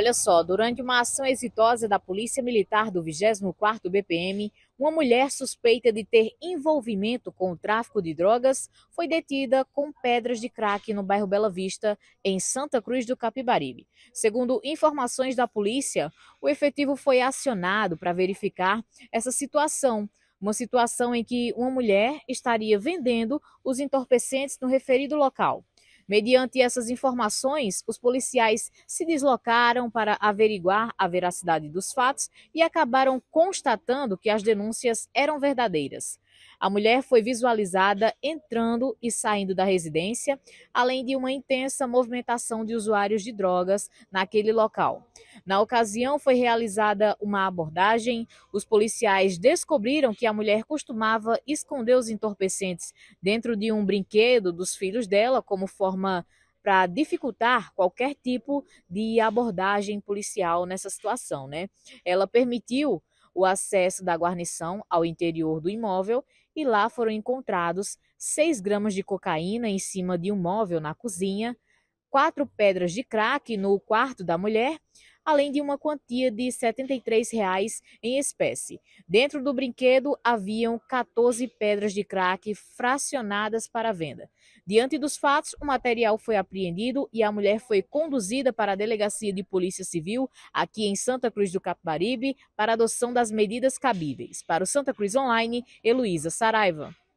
Olha só, durante uma ação exitosa da Polícia Militar do 24º BPM, uma mulher suspeita de ter envolvimento com o tráfico de drogas foi detida com pedras de crack no bairro Bela Vista, em Santa Cruz do Capibaribe. Segundo informações da polícia, o efetivo foi acionado para verificar essa situação, uma situação em que uma mulher estaria vendendo os entorpecentes no referido local. Mediante essas informações, os policiais se deslocaram para averiguar a veracidade dos fatos e acabaram constatando que as denúncias eram verdadeiras. A mulher foi visualizada entrando e saindo da residência, além de uma intensa movimentação de usuários de drogas naquele local. Na ocasião, foi realizada uma abordagem. Os policiais descobriram que a mulher costumava esconder os entorpecentes dentro de um brinquedo dos filhos dela, como forma para dificultar qualquer tipo de abordagem policial nessa situação, né? Ela permitiu o acesso da guarnição ao interior do imóvel e lá foram encontrados 6 gramas de cocaína em cima de um móvel na cozinha, quatro pedras de crack no quarto da mulher, além de uma quantia de R$ 73,00 em espécie. Dentro do brinquedo haviam 14 pedras de crack fracionadas para venda. Diante dos fatos, o material foi apreendido e a mulher foi conduzida para a Delegacia de Polícia Civil, aqui em Santa Cruz do Capibaribe, para adoção das medidas cabíveis. Para o Santa Cruz Online, Heloísa Saraiva.